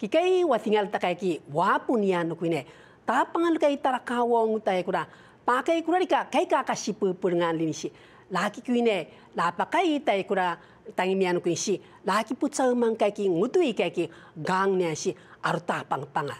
ki kai wa tingal ta kai ki wa punia no kuine ta pangal kai tara ka wong ta e kura pa kai kura rika kai ka ka shi pu pu ngan lin shi la ki kuine la pa kai ta e kura ta ngi mian kuin shi la ki pu tsa man kai ki ngutu i kai ki gang ne shi ar ta pang pang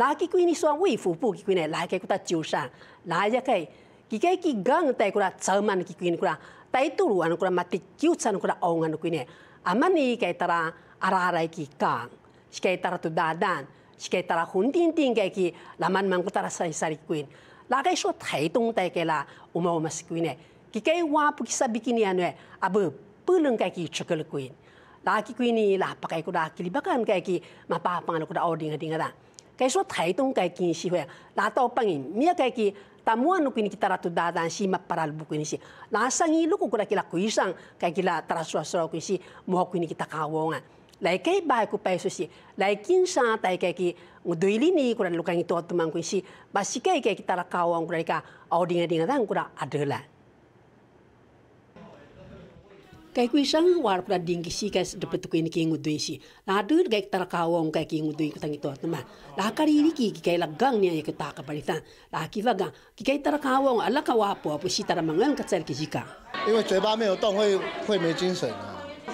la ki kuine so wi fu pu ki kuine la kai ku ta chu sha la ja kai ki kai ki gang ta e kura tsa man ki kuine kura ta i tu ru an kura mati kiu tsa an kura au ngan kuine Amani kaitara ara-arai ki kang. Shikai tara tu dadan, shikai tara hunting tingge ki laman mangku tara sai sari kuin. Lagai so tai tong tai ke la uma uma sikuin e. Ki kai wa pu ki sabi kini anu e, abu pulung kai ki chukul kuin. Lagi kuin ni la pakai kuda kilibakan kai ki ma pa pangal kuda au dinga dinga dan. Kai so tai tong kai ki si hue, la tau pangin, mia kai ki tamu anu kini kita ratu dadan si ma paral buku ini si. Lasangi luku kuda kila kuisang kai kila tara suasura kuisi mo kuini kita kawongan. 来给买个白熟悉，来经商大概的，我对里呢，过来六间多都蛮关系，把世界给他来交往过来个，奥丁的丁人过来阿得了。Kaya kui sang war pula dinggi si kaya dapat kui ni kengu dui si. Nah dur kaya kita kawang kaya kengu dui kita ngitu atu mah. Lah kari ini ki kaya lagang ni ayah kita tak kapal itu. Lah kita gang kaya kita kawang ala kawapu apa si tara mengel kat sel kisika. 因为嘴巴没有动，会会没精神啊。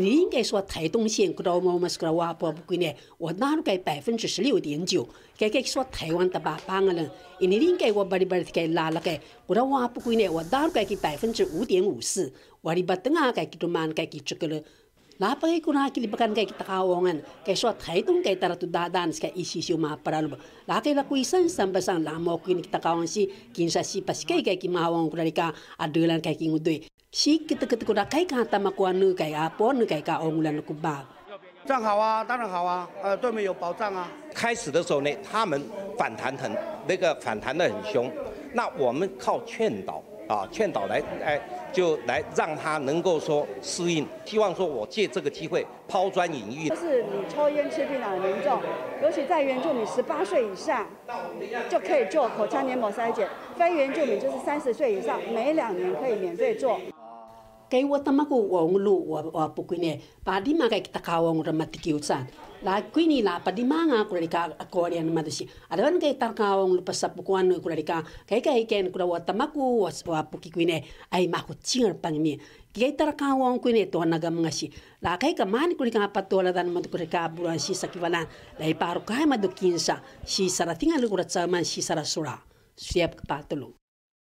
你应该说台东县，搿个我们是搿个话不不贵呢。我拿了个百分之十六点九，搿个说台湾的吧，半个人，你应该我把里把里搿拉了个，搿个话不贵呢。我拿了个百分之五点五四，我里把等下搿个都蛮搿个这个了。拉不个个那个里不干个个大王安，个说台东个达拉都大大是个一些小马不拉了不，拉个那龟山山不上，拉毛龟那个大王是，金沙西不是个个个马王个里讲，阿德兰个个我对。习近平总书记的开国大幕，那个啊，波，那个叫欧姆兰的古巴。账好啊，当然好啊，呃，都没有保障啊。开始的时候呢，他们反弹很，那个反弹的很凶，那我们靠劝导啊，劝导来，哎，就来让他能够说适应。希望说我借这个机会抛砖引玉。就是你抽烟、吃槟榔的民众，尤其在原住民十八岁以上，就可以做口腔黏膜筛检。非原住民就是三十岁以上，每两年可以免费做。kei ua tamaku ua ungulu ua, ua puku ne padima kai kita kau ngura mati kiu tsan la kuini la padima nga kula rika akoria na madusi adawan kai tar kau ngulu pasa puku anu kula rika kai kai ken kula ua tamaku ua, ua puki kuine ai maku tsingar pang mi kai tar kau ngulu kuine tuan naga mengasi la kai ka mani kula rika patu ala dan madu kula rika buruan si sakivana la iparu kai madu kinsa si sara tinga lu kura tsaman si sara sura siap kepatulung